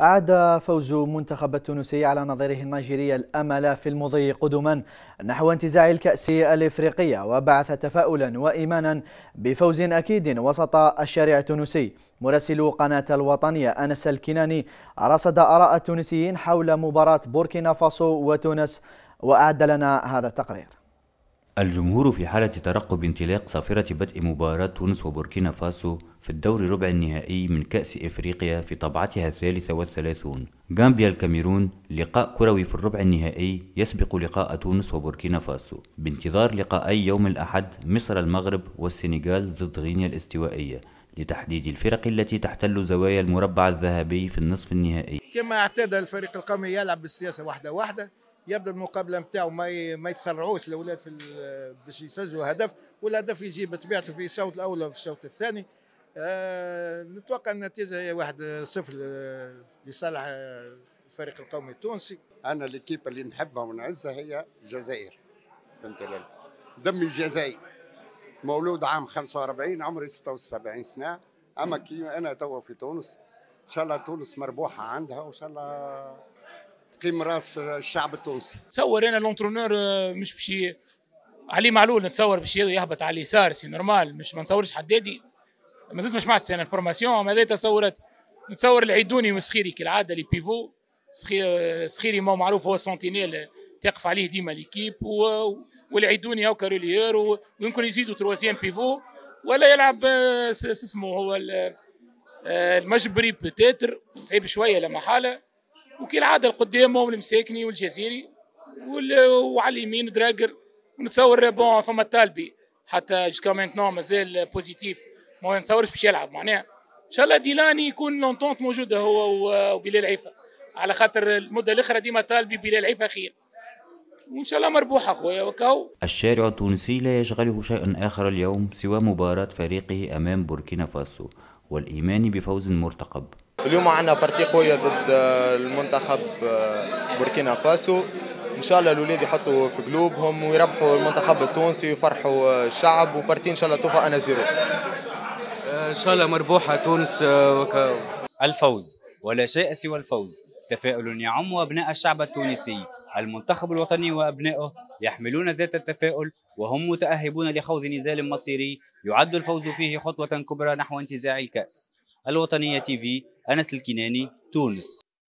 أعاد فوز منتخب التونسي على نظيره النيجيري الأمل في المضي قدما نحو انتزاع الكأس الإفريقية وبعث تفاؤلا وإيمانا بفوز أكيد وسط الشارع التونسي مراسل قناة الوطنية أنس الكناني رصد آراء التونسيين حول مباراة بوركينا فاسو وتونس وأعد لنا هذا التقرير الجمهور في حالة ترقب انطلاق صافرة بدء مباراة تونس وبوركينا فاسو في الدور ربع النهائي من كأس إفريقيا في طبعتها الثالثة والثلاثون غامبيا الكاميرون لقاء كروي في الربع النهائي يسبق لقاء تونس وبوركينا فاسو بانتظار لقاءي يوم الأحد مصر المغرب والسنغال ضد غينيا الاستوائية لتحديد الفرق التي تحتل زوايا المربع الذهبي في النصف النهائي كما اعتاد الفريق القومي يلعب بالسياسة واحدة واحدة يبدا المقابله نتاعو ما ما يتسرعوش الاولاد في باش يسجلوا هدف والهدف يجي بطبيعته في الشوط الاول وفي الشوط الثاني أه نتوقع النتيجه هي واحد صفر لصالح الفريق القومي التونسي انا الاكيب اللي نحبها ونعزها هي الجزائر فهمت دمي جزائري مولود عام 45 عمري 76 سنه اما كي انا توا في تونس ان شاء الله تونس مربوحه عندها وان شاء الله تقييم راس الشعب التونسي تصور انا لونترونور آه، مش باش علي معلول نتصور باش يهبط على اليسار سي نورمال مش ما نصورش حدادي ما زلت مش معتش انا الفورماسيون هذا تصورت نتصور العيدوني والسخيري كالعاده لي بيفو سخيري آه، ما معروف هو سونتينيل آه، تقف عليه ديما ليكيب والعيدوني هاو كاروليير ويمكن يزيدوا تروازيام بيفو ولا يلعب اسمه هو المجبري بتاتر صعيب شويه لما حاله وكالعاده القدامهم المساكني والجزيري وعلى اليمين دراجر ونتصور بون فما طالبي حتى جوسكا مينتنون مازال بوزيتيف ما نتصورش باش يلعب معناها ان شاء الله ديلاني يكون لونتونت موجوده هو وبلال عيفا على خاطر المده الاخرى ديما طالبي بلال عيفا خير وان شاء الله مربوحه خويا وكاو الشارع التونسي لا يشغله شيء اخر اليوم سوى مباراه فريقه امام بوركينا فاسو والايمان بفوز مرتقب اليوم عندنا بارتي قوية ضد آه، المنتخب آه، بوركينا فاسو ان شاء الله الاولاد يحطوا في قلوبهم ويربحوا المنتخب التونسي ويفرحوا آه، الشعب وبارتي ان شاء الله توفى انا زيرو ان شاء الله مربوحه تونس وكاو. الفوز ولا شيء سوى الفوز تفاؤل يعم ابناء الشعب التونسي المنتخب الوطني وابنائه يحملون ذات التفاؤل وهم متاهبون لخوض نزال مصيري يعد الفوز فيه خطوه كبرى نحو انتزاع الكاس الوطنيه تي في أنس الكناني تونس